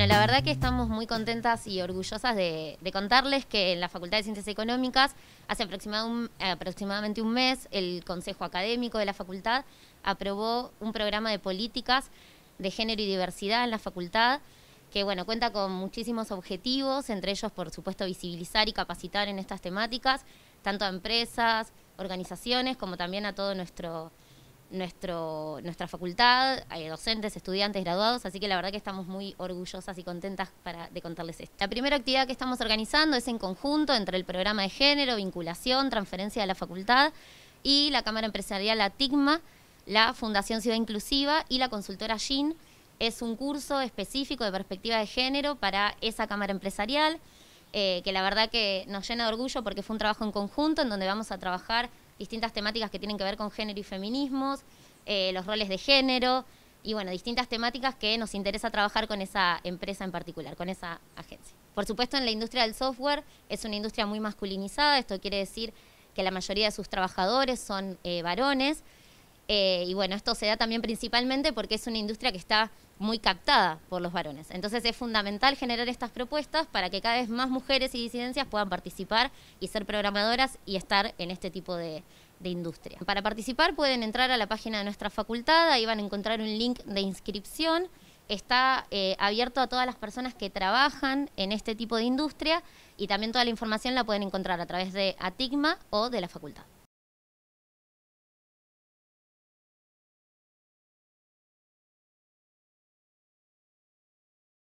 Bueno, la verdad que estamos muy contentas y orgullosas de, contarles que en la Facultad de Ciencias Económicas, hace aproximadamente un mes, el Consejo Académico de la Facultad aprobó un programa de políticas de género y diversidad en la facultad, que bueno, cuenta con muchísimos objetivos, entre ellos, por supuesto, visibilizar y capacitar en estas temáticas, tanto a empresas, organizaciones, como también a todo nuestro nuestro, nuestra facultad, hay docentes, estudiantes, graduados, así que la verdad que estamos muy orgullosas y contentas para, de contarles esto. La primera actividad que estamos organizando es en conjunto entre el programa de género, vinculación, transferencia de la facultad y la Cámara Empresarial La la Fundación Ciudad Inclusiva y la consultora GIN. Es un curso específico de perspectiva de género para esa Cámara Empresarial, eh, que la verdad que nos llena de orgullo porque fue un trabajo en conjunto en donde vamos a trabajar distintas temáticas que tienen que ver con género y feminismos, eh, los roles de género y bueno, distintas temáticas que nos interesa trabajar con esa empresa en particular, con esa agencia. Por supuesto, en la industria del software es una industria muy masculinizada, esto quiere decir que la mayoría de sus trabajadores son eh, varones, eh, y bueno, esto se da también principalmente porque es una industria que está muy captada por los varones. Entonces es fundamental generar estas propuestas para que cada vez más mujeres y disidencias puedan participar y ser programadoras y estar en este tipo de, industria. Para participar pueden entrar a la página de nuestra facultad, ahí van a encontrar un link de inscripción. Está eh, abierto a todas las personas que trabajan en este tipo de industria y también toda la información la pueden encontrar a través de ATIGMA o de la facultad.